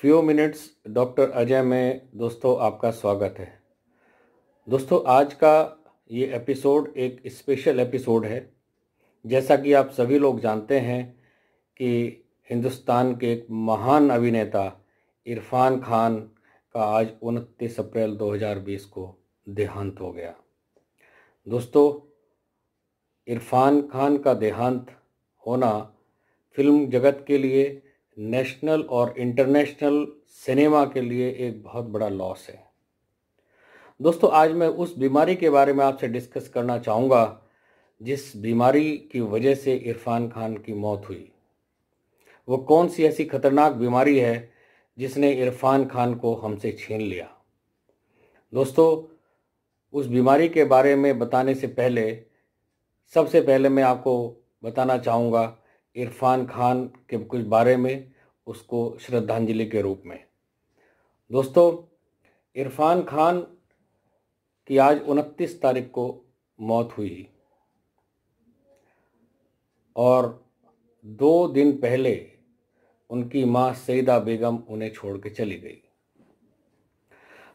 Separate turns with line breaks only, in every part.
few minutes doctor Ajay में दोस्तों आपका स्वागत है दोस्तों आज का ये एपिसोड एक स्पेशल एपिसोड है जैसा कि आप सभी लोग जानते हैं कि हिंदुस्तान के एक महान अभिनेता इरफान खान का आज उनतीस अप्रैल 2020 को देहांत हो गया दोस्तों इरफान खान का देहांत होना फिल्म जगत के लिए नेशनल और इंटरनेशनल सिनेमा के लिए एक बहुत बड़ा लॉस है दोस्तों आज मैं उस बीमारी के बारे में आपसे डिस्कस करना चाहूँगा जिस बीमारी की वजह से इरफान खान की मौत हुई वो कौन सी ऐसी खतरनाक बीमारी है जिसने इरफान खान को हमसे छीन लिया दोस्तों उस बीमारी के बारे में बताने से पहले सबसे पहले मैं आपको बताना चाहूँगा इरफान खान के कुछ बारे में उसको श्रद्धांजलि के रूप में दोस्तों इरफान खान की आज 29 तारीख को मौत हुई और दो दिन पहले उनकी मां सईदा बेगम उन्हें छोड़ के चली गई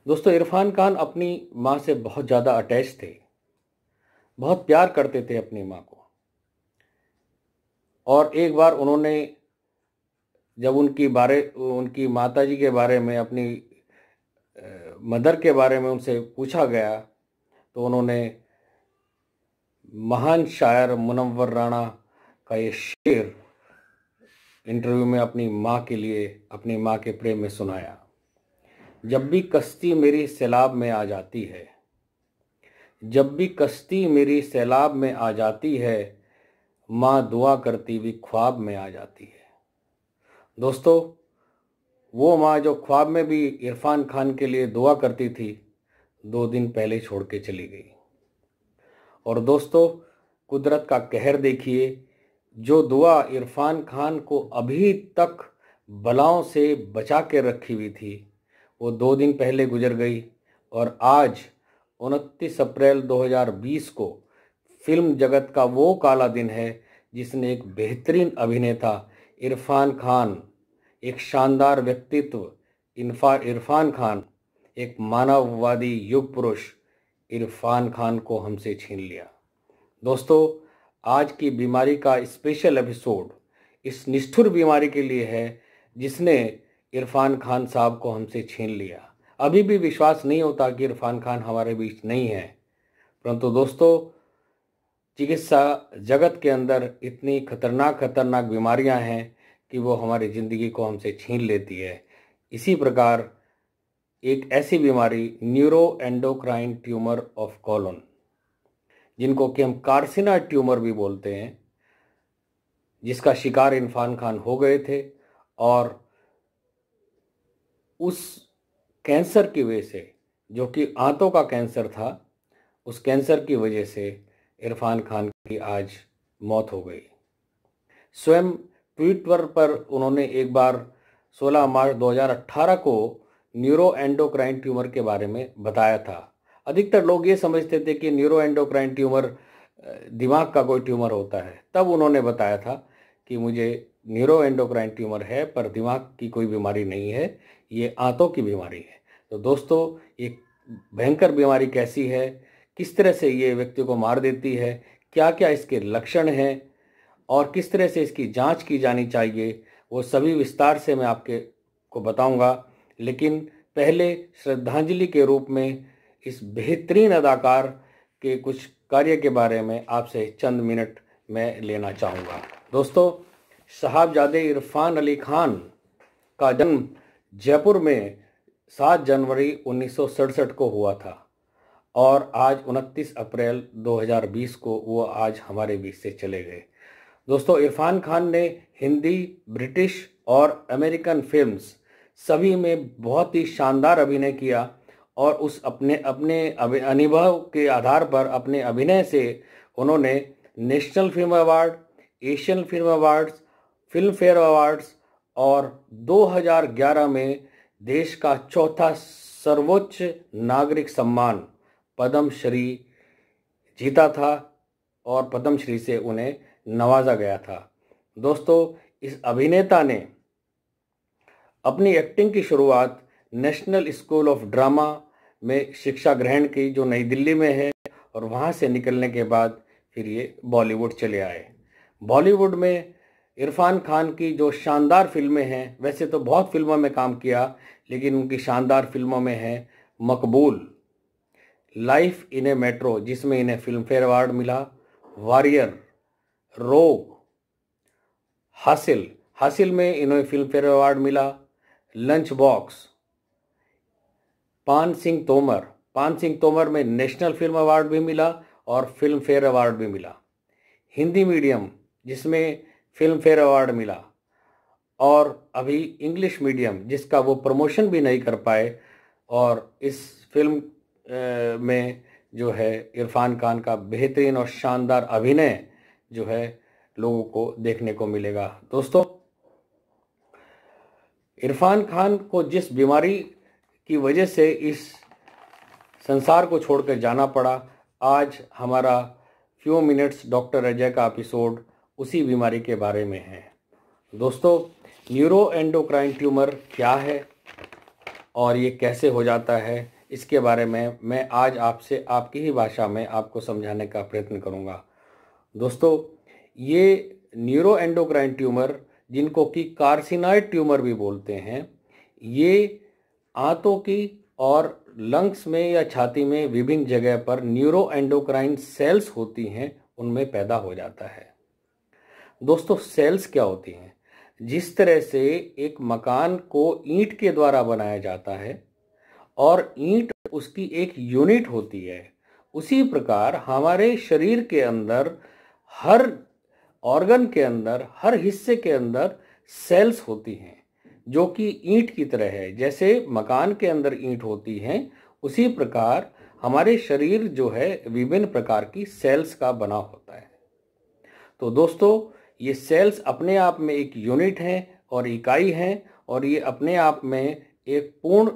दोस्तों इरफान खान अपनी मां से बहुत ज़्यादा अटैच थे बहुत प्यार करते थे अपनी मां को और एक बार उन्होंने जब उनकी बारे उनकी माताजी के बारे में अपनी मदर के बारे में उनसे पूछा गया तो उन्होंने महान शायर मुनव्वर राणा का ये शेर इंटरव्यू में अपनी माँ के लिए अपनी माँ के प्रेम में सुनाया जब भी कश्ती मेरी सैलाब में आ जाती है जब भी कश्ती मेरी सैलाब में आ जाती है माँ दुआ करती हुई ख्वाब में आ जाती है दोस्तों वो माँ जो ख्वाब में भी इरफान खान के लिए दुआ करती थी दो दिन पहले छोड़ के चली गई और दोस्तों कुदरत का कहर देखिए जो दुआ इरफान खान को अभी तक बलाओं से बचा के रखी हुई थी वो दो दिन पहले गुजर गई और आज उनतीस अप्रैल 2020 को फिल्म जगत का वो काला दिन है जिसने एक बेहतरीन अभिनेता इरफान खान एक शानदार व्यक्तित्व इनफा इरफान खान एक मानववादी युग पुरुष इरफान खान को हमसे छीन लिया दोस्तों आज की बीमारी का स्पेशल एपिसोड इस निष्ठुर बीमारी के लिए है जिसने इरफान खान साहब को हमसे छीन लिया अभी भी विश्वास नहीं होता कि इरफान खान हमारे बीच नहीं है परंतु दोस्तों चिकित्सा जगत के अंदर इतनी खतरनाक खतरनाक बीमारियां हैं कि वो हमारी ज़िंदगी को हमसे छीन लेती है इसी प्रकार एक ऐसी बीमारी neuro endocrine tumour of colon जिनको कि हम कार्सिना ट्यूमर भी बोलते हैं जिसका शिकार इरफान खान हो गए थे और उस कैंसर की वजह से जो कि आंतों का कैंसर था उस कैंसर की वजह से इरफान खान की आज मौत हो गई स्वयं ट्विटर पर उन्होंने एक बार 16 मार्च 2018 को न्यूरो एंडोक्राइन ट्यूमर के बारे में बताया था अधिकतर लोग ये समझते थे कि न्यूरो एंडोक्राइन ट्यूमर दिमाग का कोई ट्यूमर होता है तब उन्होंने बताया था कि मुझे न्यूरो एंडोक्राइन ट्यूमर है पर दिमाग की कोई बीमारी नहीं है ये आंतों की बीमारी है तो दोस्तों ये भयंकर बीमारी कैसी है किस तरह से ये व्यक्ति को मार देती है क्या क्या इसके लक्षण हैं और किस तरह से इसकी जांच की जानी चाहिए वो सभी विस्तार से मैं आपके को बताऊंगा लेकिन पहले श्रद्धांजलि के रूप में इस बेहतरीन अदाकार के कुछ कार्य के बारे में आपसे चंद मिनट मैं लेना चाहूँगा दोस्तों साहबजादे इरफान अली खान का जन्म जयपुर में सात जनवरी उन्नीस को हुआ था और आज 29 अप्रैल 2020 को वो आज हमारे बीच से चले गए दोस्तों इरफान खान ने हिंदी ब्रिटिश और अमेरिकन फिल्म्स सभी में बहुत ही शानदार अभिनय किया और उस अपने अपने अनुभव के आधार पर अपने अभिनय से उन्होंने national film award Asian film awards Filmfare awards और 2011 में देश का चौथा सर्वोच्च नागरिक सम्मान पद्म श्री जीता था और पद्म श्री से उन्हें नवाजा गया था दोस्तों इस अभिनेता ने अपनी एक्टिंग की शुरुआत नेशनल स्कूल ऑफ ड्रामा में शिक्षा ग्रहण की जो नई दिल्ली में है और वहाँ से निकलने के बाद फिर ये बॉलीवुड चले आए बॉलीवुड में इरफान खान की जो शानदार फिल्में हैं वैसे तो बहुत फिल्मों में काम किया लेकिन उनकी शानदार फिल्मों में है मकबूल लाइफ इन ए मेट्रो जिसमें इन्हें फिल्म फेयर अवार्ड मिला वॉरियर रो हासिल हासिल में इन्हें फिल्म फेयर अवार्ड मिला लंच बॉक्स पान सिंह तोमर पान सिंह तोमर में नेशनल फिल्म अवार्ड भी मिला और फिल्म फेयर अवार्ड भी मिला हिंदी मीडियम जिसमें फिल्म फेयर अवार्ड मिला और अभी इंग्लिश मीडियम जिसका वो प्रमोशन भी नहीं कर पाए और इस फिल्म में जो है इरफान खान का बेहतरीन और शानदार अभिनय जो है लोगों को देखने को मिलेगा दोस्तों इरफान खान को जिस बीमारी की वजह से इस संसार को छोड़कर जाना पड़ा आज हमारा फ्यू मिनट्स डॉक्टर अजय का एपिसोड उसी बीमारी के बारे में है दोस्तों न्यूरो एंडोक्राइन ट्यूमर क्या है और ये कैसे हो जाता है इसके बारे में मैं आज आपसे आपकी ही भाषा में आपको समझाने का प्रयत्न करूँगा दोस्तों ये न्यूरो एंडोक्राइन ट्यूमर जिनको कि कार्सिनाइड ट्यूमर भी बोलते हैं ये आंतों की और लंग्स में या छाती में विभिन्न जगह पर न्यूरो एंडोक्राइन सेल्स होती हैं उनमें पैदा हो जाता है दोस्तों सेल्स क्या होती हैं जिस तरह से एक मकान को ईंट के द्वारा बनाया जाता है और ईंट उसकी एक यूनिट होती है उसी प्रकार हमारे शरीर के अंदर हर ऑर्गन के अंदर हर हिस्से के अंदर सेल्स होती हैं जो कि ईंट की तरह है जैसे मकान के अंदर ईंट होती हैं उसी प्रकार हमारे शरीर जो है विभिन्न प्रकार की सेल्स का बना होता है तो दोस्तों ये सेल्स अपने आप में एक यूनिट हैं और इकाई हैं और ये अपने आप में एक पूर्ण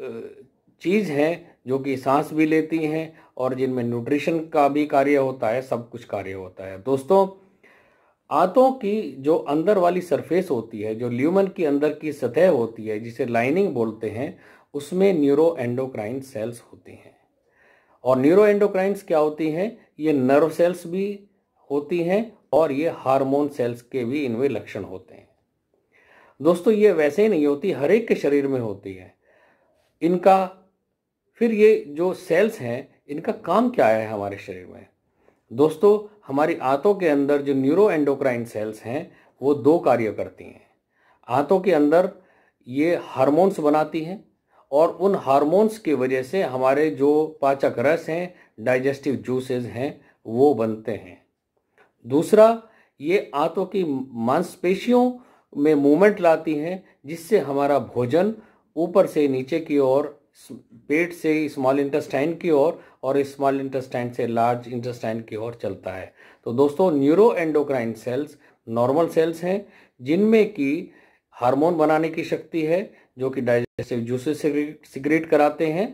चीज़ हैं जो कि सांस भी लेती हैं और जिनमें न्यूट्रिशन का भी कार्य होता है सब कुछ कार्य होता है दोस्तों आंतों की जो अंदर वाली सरफेस होती है जो ल्यूमन की अंदर की सतह होती है जिसे लाइनिंग बोलते हैं उसमें न्यूरो एंडोक्राइन सेल्स होती हैं और न्यूरो एंडोक्राइन्स क्या होती हैं ये नर्व सेल्स भी होती हैं और ये हार्मोन सेल्स के भी इनमें लक्षण होते हैं दोस्तों ये वैसे ही नहीं होती हर एक के शरीर में होती है इनका फिर ये जो सेल्स हैं इनका काम क्या है हमारे शरीर में दोस्तों हमारी आंतों के अंदर जो न्यूरो एंडोक्राइन सेल्स हैं वो दो कार्य करती हैं आंतों के अंदर ये हार्मोन्स बनाती हैं और उन हार्मोन्स की वजह से हमारे जो पाचक रस हैं डाइजेस्टिव जूसेस हैं वो बनते हैं दूसरा ये आंतों की मांसपेशियों में मूवमेंट लाती हैं जिससे हमारा भोजन ऊपर से नीचे की ओर पेट से स्मॉल इंटेस्टाइन की ओर और स्मॉल इंटेस्टाइन से लार्ज इंटेस्टाइन की ओर चलता है तो दोस्तों neuro endocrine cells normal cells हैं जिनमें कि हार्मोन बनाने की शक्ति है जो कि डाइजेस्टिव जूसेस सिगरेट कराते हैं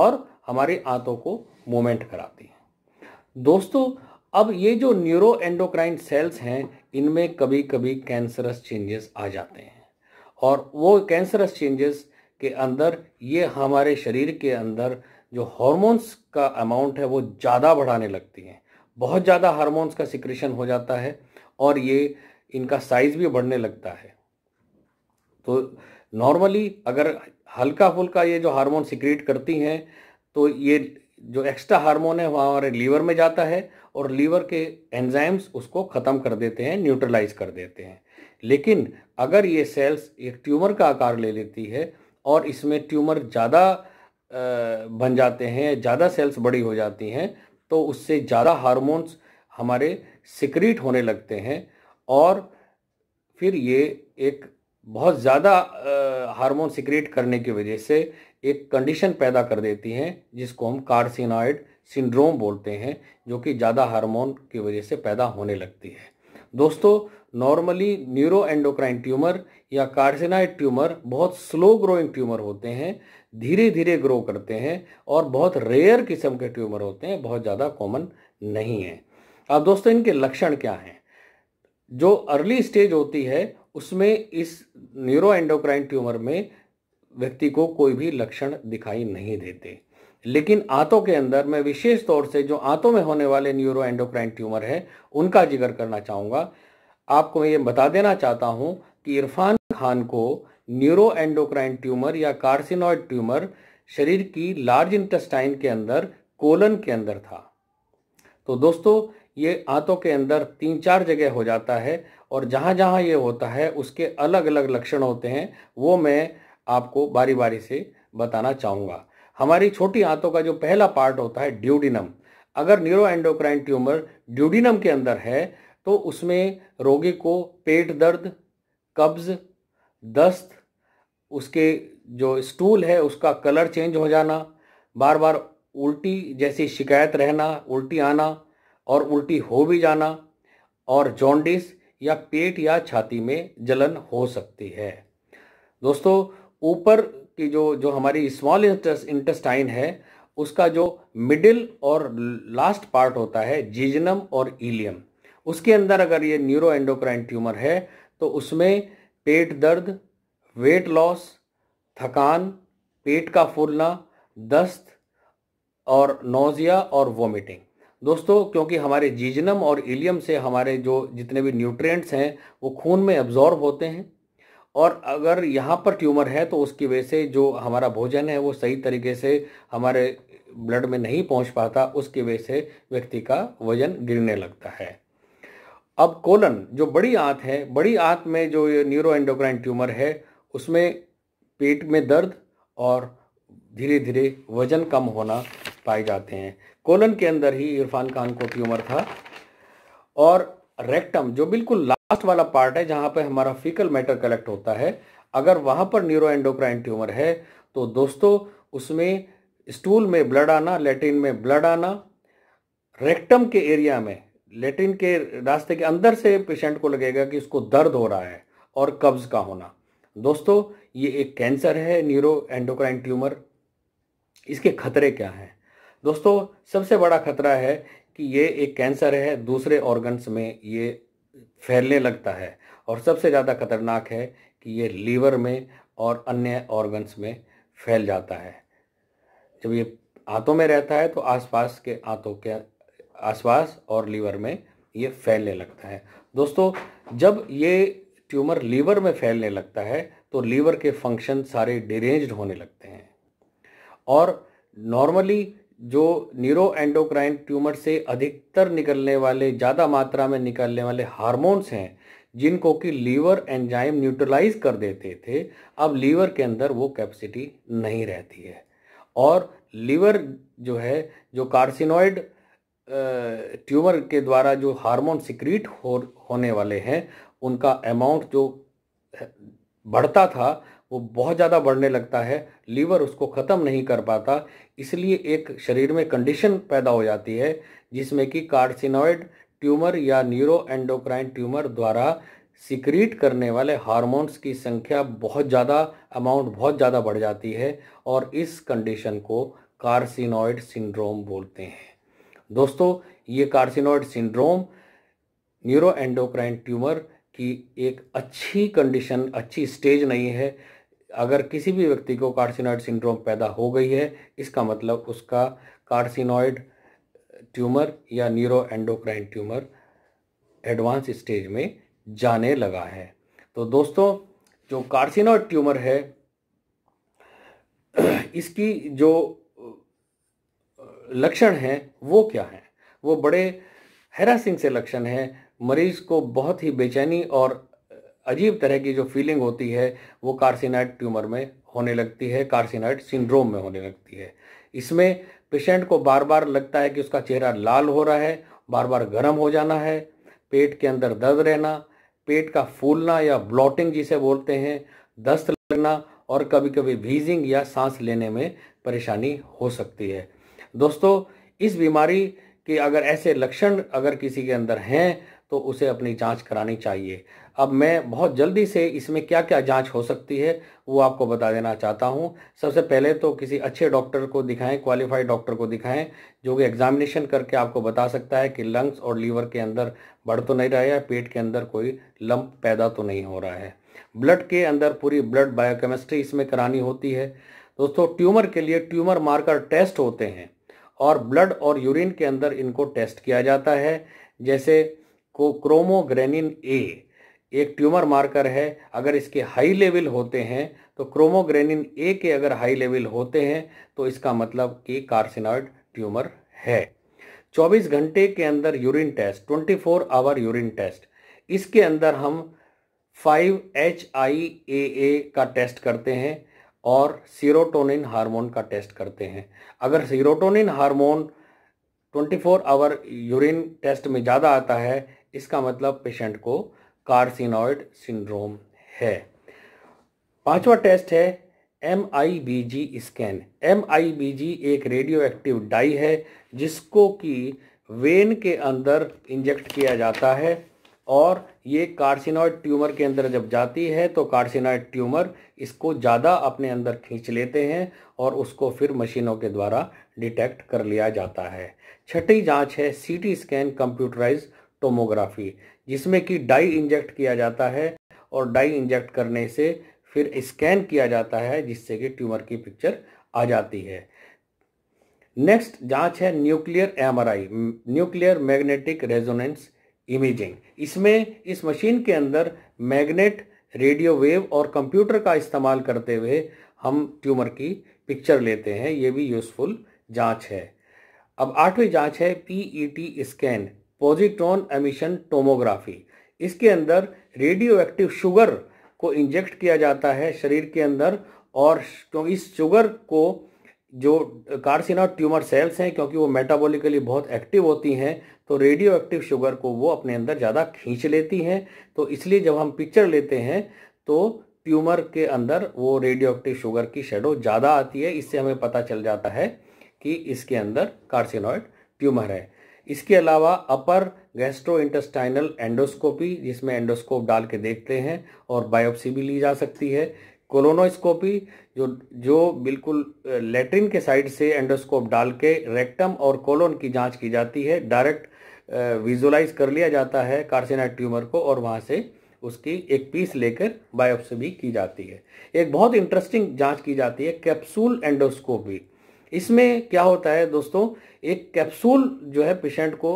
और हमारी आंतों को मूवमेंट कराती हैं दोस्तों अब ये जो न्यूरो एंडोक्राइन सेल्स हैं इनमें कभी कभी कैंसरस चेंजेस आ जाते हैं और वो कैंसरस चेंजेस के अंदर ये हमारे शरीर के अंदर जो हॉर्मोन्स का अमाउंट है वो ज़्यादा बढ़ाने लगती हैं बहुत ज़्यादा हार्मोन्स का सिक्रेशन हो जाता है और ये इनका साइज़ भी बढ़ने लगता है तो नॉर्मली अगर हल्का फुल्का ये जो हार्मोन सिक्रेट करती हैं तो ये जो एक्स्ट्रा हार्मोन है वह हमारे लीवर में जाता है और लीवर के एंजाइम्स उसको ख़त्म कर देते हैं न्यूट्रलाइज कर देते हैं लेकिन अगर ये सेल्स एक ट्यूमर का आकार ले लेती है और इसमें ट्यूमर ज़्यादा बन जाते हैं ज़्यादा सेल्स बड़ी हो जाती हैं तो उससे ज़्यादा हार्मोन्स हमारे सिक्रीट होने लगते हैं और फिर ये एक बहुत ज़्यादा हार्मोन सिक्रेट करने की वजह से एक कंडीशन पैदा कर देती हैं जिसको हम कार्सिनॉइड सिंड्रोम बोलते हैं जो कि ज़्यादा हार्मोन की वजह से पैदा होने लगती है दोस्तों नॉर्मली न्यूरो एंडोक्राइन ट्यूमर या कार्सिनाइड ट्यूमर बहुत स्लो ग्रोइंग ट्यूमर होते हैं धीरे धीरे ग्रो करते हैं और बहुत रेयर किस्म के ट्यूमर होते हैं बहुत ज़्यादा कॉमन नहीं है अब दोस्तों इनके लक्षण क्या हैं जो अर्ली स्टेज होती है उसमें इस न्यूरो एंडोक्राइन ट्यूमर में व्यक्ति को कोई भी लक्षण दिखाई नहीं देते लेकिन आंतों के अंदर मैं विशेष तौर से जो आंतों में होने वाले न्यूरो एंडोक्राइन ट्यूमर है उनका जिक्र करना चाहूँगा आपको मैं ये बता देना चाहता हूँ कि इरफान खान को न्यूरो एंडोक्राइन ट्यूमर या कार्सिनॉइड ट्यूमर शरीर की लार्ज इंटेस्टाइन के अंदर कोलन के अंदर था तो दोस्तों ये आंतों के अंदर तीन चार जगह हो जाता है और जहाँ जहाँ ये होता है उसके अलग अलग लक्षण होते हैं वो मैं आपको बारी बारी से बताना चाहूँगा हमारी छोटी आंतों का जो पहला पार्ट होता है ड्यूडिनम अगर न्यूरो एंडोक्राइन ट्यूमर ड्यूडिनम के अंदर है तो उसमें रोगी को पेट दर्द कब्ज़ दस्त उसके जो स्टूल है उसका कलर चेंज हो जाना बार बार उल्टी जैसी शिकायत रहना उल्टी आना और उल्टी हो भी जाना और जॉन्डिस या पेट या छाती में जलन हो सकती है दोस्तों ऊपर की जो जो हमारी स्मॉल इंटेस्टाइन है उसका जो मिडिल और लास्ट पार्ट होता है जीजनम और इलियम उसके अंदर अगर ये न्यूरो एंडोक्राइन ट्यूमर है तो उसमें पेट दर्द वेट लॉस थकान पेट का फूलना दस्त और नोज़िया और वोमिटिंग दोस्तों क्योंकि हमारे जीजनम और इलियम से हमारे जो जितने भी न्यूट्रिएंट्स हैं वो खून में अब्ज़ॉर्ब होते हैं और अगर यहाँ पर ट्यूमर है तो उसकी वजह से जो हमारा भोजन है वो सही तरीके से हमारे ब्लड में नहीं पहुँच पाता उसकी वजह से व्यक्ति का वजन गिरने लगता है अब कोलन जो बड़ी आंत है बड़ी आंत में जो ये न्यूरो एंडोक्राइन ट्यूमर है उसमें पेट में दर्द और धीरे धीरे वजन कम होना पाए जाते हैं कोलन के अंदर ही इरफान खान को ट्यूमर था और रेक्टम जो बिल्कुल लास्ट वाला पार्ट है जहाँ पर हमारा फीकल मैटर कलेक्ट होता है अगर वहाँ पर न्यूरो एंडोक्राइन ट्यूमर है तो दोस्तों उसमें स्टूल में ब्लड आना लेटिन में ब्लड आना रेक्टम के एरिया में लेटिन के रास्ते के अंदर से पेशेंट को लगेगा कि इसको दर्द हो रहा है और कब्ज़ का होना दोस्तों ये एक कैंसर है न्यूरो एंडोक्राइन ट्यूमर इसके खतरे क्या हैं दोस्तों सबसे बड़ा खतरा है कि ये एक कैंसर है दूसरे ऑर्गन्स में ये फैलने लगता है और सबसे ज़्यादा खतरनाक है कि ये लीवर में और अन्य ऑर्गन्स में फैल जाता है जब ये आंतों में रहता है तो आसपास के आंतों के आसपास और लीवर में ये फैलने लगता है दोस्तों जब ये ट्यूमर लीवर में फैलने लगता है तो लीवर के फंक्शन सारे डिरेंज होने लगते हैं और नॉर्मली जो न्यूरो एंडोक्राइन ट्यूमर से अधिकतर निकलने वाले ज़्यादा मात्रा में निकलने वाले हार्मोन्स हैं जिनको कि लीवर एंजाइम न्यूट्रलाइज कर देते थे अब लीवर के अंदर वो कैपेसिटी नहीं रहती है और लीवर जो है जो कार्सिनोइड ट्यूमर के द्वारा जो हार्मोन सिक्रीट हो होने वाले हैं उनका अमाउंट जो बढ़ता था वो बहुत ज़्यादा बढ़ने लगता है लीवर उसको ख़त्म नहीं कर पाता इसलिए एक शरीर में कंडीशन पैदा हो जाती है जिसमें कि कार्सिनोइड ट्यूमर या न्यूरो एंडोक्राइन ट्यूमर द्वारा सिक्रीट करने वाले हार्मोन्स की संख्या बहुत ज़्यादा अमाउंट बहुत ज़्यादा बढ़ जाती है और इस कंडीशन को कार्सिनोइड सिंड्रोम बोलते हैं दोस्तों ये कार्सिनोइड सिंड्रोम न्यूरोएंडोक्राइन ट्यूमर की एक अच्छी कंडीशन अच्छी स्टेज नहीं है अगर किसी भी व्यक्ति को कार्सिनोइड सिंड्रोम पैदा हो गई है इसका मतलब उसका कार्सिनोइड ट्यूमर या neuro endocrine tumour advance stage में जाने लगा है तो दोस्तों जो कार्सिनॉइड ट्यूमर है इसकी जो लक्षण हैं वो क्या हैं वो बड़े हैरासिंग से लक्षण हैं मरीज़ को बहुत ही बेचैनी और अजीब तरह की जो फीलिंग होती है वो कार्सिनाइड ट्यूमर में होने लगती है कार्सिनाइड सिंड्रोम में होने लगती है इसमें पेशेंट को बार बार लगता है कि उसका चेहरा लाल हो रहा है बार बार गर्म हो जाना है पेट के अंदर दर्द रहना पेट का फूलना या ब्लॉटिंग जिसे बोलते हैं दस्त लगना और कभी कभी भीजिंग या सांस लेने में परेशानी हो सकती है दोस्तों इस बीमारी के अगर ऐसे लक्षण अगर किसी के अंदर हैं तो उसे अपनी जांच करानी चाहिए अब मैं बहुत जल्दी से इसमें क्या क्या जांच हो सकती है वो आपको बता देना चाहता हूँ सबसे पहले तो किसी अच्छे डॉक्टर को दिखाएं क्वालिफाइड डॉक्टर को दिखाएं जो कि एग्जामिनेशन करके आपको बता सकता है कि लंग्स और लीवर के अंदर बढ़ तो नहीं रहा है पेट के अंदर कोई लंप पैदा तो नहीं हो रहा है ब्लड के अंदर पूरी ब्लड बायोकेमिस्ट्री इसमें करानी होती है दोस्तों ट्यूमर के लिए ट्यूमर मार्कर टेस्ट होते हैं और ब्लड और यूरिन के अंदर इनको टेस्ट किया जाता है जैसे को क्रोमोग्रेनिन ए एक ट्यूमर मार्कर है अगर इसके हाई लेवल होते हैं तो क्रोमोग्रेनिन ए के अगर हाई लेवल होते हैं तो इसका मतलब कि कार्सिनॉइड ट्यूमर है 24 घंटे के अंदर urine test 24 four hour urine test इसके अंदर हम फाइव एच आई ए ए का टेस्ट करते हैं और सीरोटोनिन हार्मोन का टेस्ट करते हैं अगर serotonin hormone 24 four hour urine test में ज़्यादा आता है इसका मतलब पेशेंट को कार्सिनॉइड सिंड्रोम है पांचवा टेस्ट है M I B G scan M I B G एक रेडियो एक्टिव डाई है जिसको कि वेन के अंदर इंजेक्ट किया जाता है और ये कार्सिनॉइड ट्यूमर के अंदर जब जाती है तो कार्सिनॉइड ट्यूमर इसको ज़्यादा अपने अंदर खींच लेते हैं और उसको फिर मशीनों के द्वारा डिटेक्ट कर लिया जाता है छठी जांच है सीटी स्कैन कंप्यूटराइज टोमोग्राफी जिसमें कि डाई इंजेक्ट किया जाता है और डाई इंजेक्ट करने से फिर स्कैन किया जाता है जिससे कि ट्यूमर की पिक्चर आ जाती है नेक्स्ट जांच है nuclear MRI nuclear magnetic resonance imaging इसमें इस मशीन के अंदर मैग्नेट रेडियो वेव और कंप्यूटर का इस्तेमाल करते हुए हम ट्यूमर की पिक्चर लेते हैं ये भी यूज़फुल जांच है अब आठवीं जांच है PET scan positron emission tomography इसके अंदर रेडियो एक्टिव शुगर को इंजेक्ट किया जाता है शरीर के अंदर और तो इस शुगर को जो कार्सिना ट्यूमर सेल्स हैं क्योंकि वो मेटाबॉलिकली बहुत एक्टिव होती हैं तो रेडियो एक्टिव शुगर को वो अपने अंदर ज़्यादा खींच लेती हैं तो इसलिए जब हम पिक्चर लेते हैं तो ट्यूमर के अंदर वो रेडियो एक्टिव शुगर की शेडो ज़्यादा आती है इससे हमें पता चल जाता है कि इसके अंदर कार्सिनॉइड ट्यूमर है इसके अलावा अपर गैस्ट्रो इंटेस्टाइनल एंडोस्कोपी जिसमें एंडोस्कोप डाल के देखते हैं और बायोप्सी भी ली जा सकती है कोलोनोस्कोपी जो जो बिल्कुल लेटरिन के साइड से एंडोस्कोप डाल के रेक्टम और कोलोन की जांच की जाती है डायरेक्ट विजुलाइज कर लिया जाता है कार्सिनाइट ट्यूमर को और वहाँ से उसकी एक पीस लेकर बायोप्सी भी की जाती है एक बहुत इंटरेस्टिंग जांच की जाती है कैप्सूल एंडोस्कोपी इसमें क्या होता है दोस्तों एक कैप्सूल जो है पेशेंट को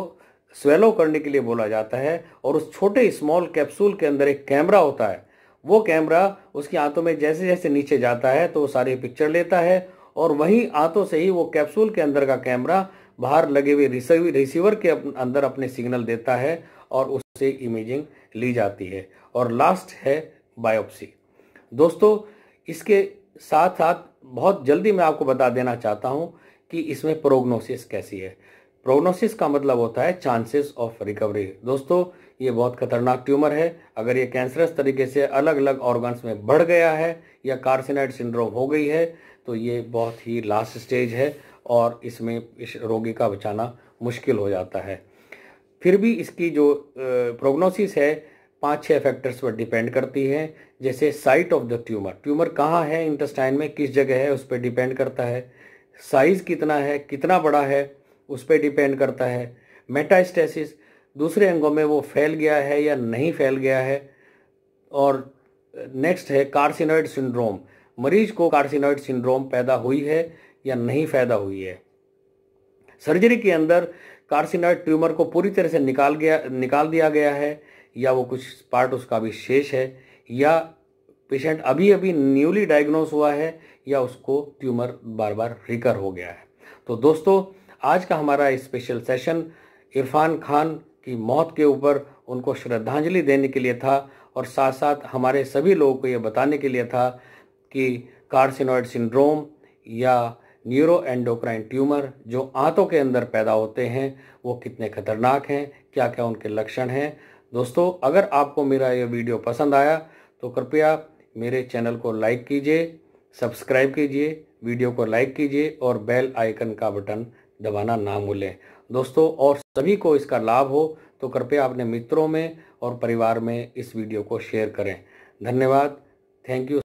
स्वेलो करने के लिए बोला जाता है और उस छोटे स्मॉल कैप्सूल के अंदर एक कैमरा होता है वो कैमरा उसकी आंतों में जैसे जैसे नीचे जाता है तो वो सारी पिक्चर लेता है और वहीं आंतों से ही वो कैप्सूल के अंदर का कैमरा बाहर लगे हुए रिसीवर के अंदर अपने सिग्नल देता है और उससे इमेजिंग ली जाती है और लास्ट है बायोप्सी दोस्तों इसके साथ साथ बहुत जल्दी मैं आपको बता देना चाहता हूँ कि इसमें प्रोग्नोसिस कैसी है प्रोग्नोसिस का मतलब होता है चांसेस ऑफ रिकवरी दोस्तों ये बहुत खतरनाक ट्यूमर है अगर ये कैंसरस तरीके से अलग अलग ऑर्गन्स में बढ़ गया है या कार्सिनाइड सिंड्रोम हो गई है तो ये बहुत ही लास्ट स्टेज है और इसमें इस रोगी का बचाना मुश्किल हो जाता है फिर भी इसकी जो प्रोग्नोसिस है पाँच छः फैक्टर्स पर डिपेंड करती है जैसे site of the tumour tumour कहाँ है इंटेस्टाइन में किस जगह है उस पर डिपेंड करता है साइज़ कितना है कितना बड़ा है उस पर डिपेंड करता है मेटास्टेसिस दूसरे अंगों में वो फैल गया है या नहीं फैल गया है और नेक्स्ट है कार्सिनोइड सिंड्रोम मरीज को कार्सिनॉइड सिंड्रोम पैदा हुई है या नहीं पैदा हुई है सर्जरी के अंदर कार्सिनोइड ट्यूमर को पूरी तरह से निकाल गया निकाल दिया गया है या वो कुछ पार्ट उसका भी शेष है या पेशेंट अभी अभी न्यूली डायग्नोस हुआ है या उसको ट्यूमर बार बार रिकर हो गया है तो दोस्तों आज का हमारा स्पेशल सेशन इरफान खान की मौत के ऊपर उनको श्रद्धांजलि देने के लिए था और साथ साथ हमारे सभी लोगों को ये बताने के लिए था कि कार्सिनोइड सिंड्रोम या न्यूरो एंडोक्राइन ट्यूमर जो आंतों के अंदर पैदा होते हैं वो कितने खतरनाक हैं क्या क्या उनके लक्षण हैं दोस्तों अगर आपको मेरा ये वीडियो पसंद आया तो कृपया मेरे चैनल को लाइक कीजिए सब्सक्राइब कीजिए वीडियो को लाइक कीजिए और बेल आइकन का बटन दबाना ना भूलें दोस्तों और सभी को इसका लाभ हो तो कृपया अपने मित्रों में और परिवार में इस वीडियो को शेयर करें धन्यवाद थैंक यू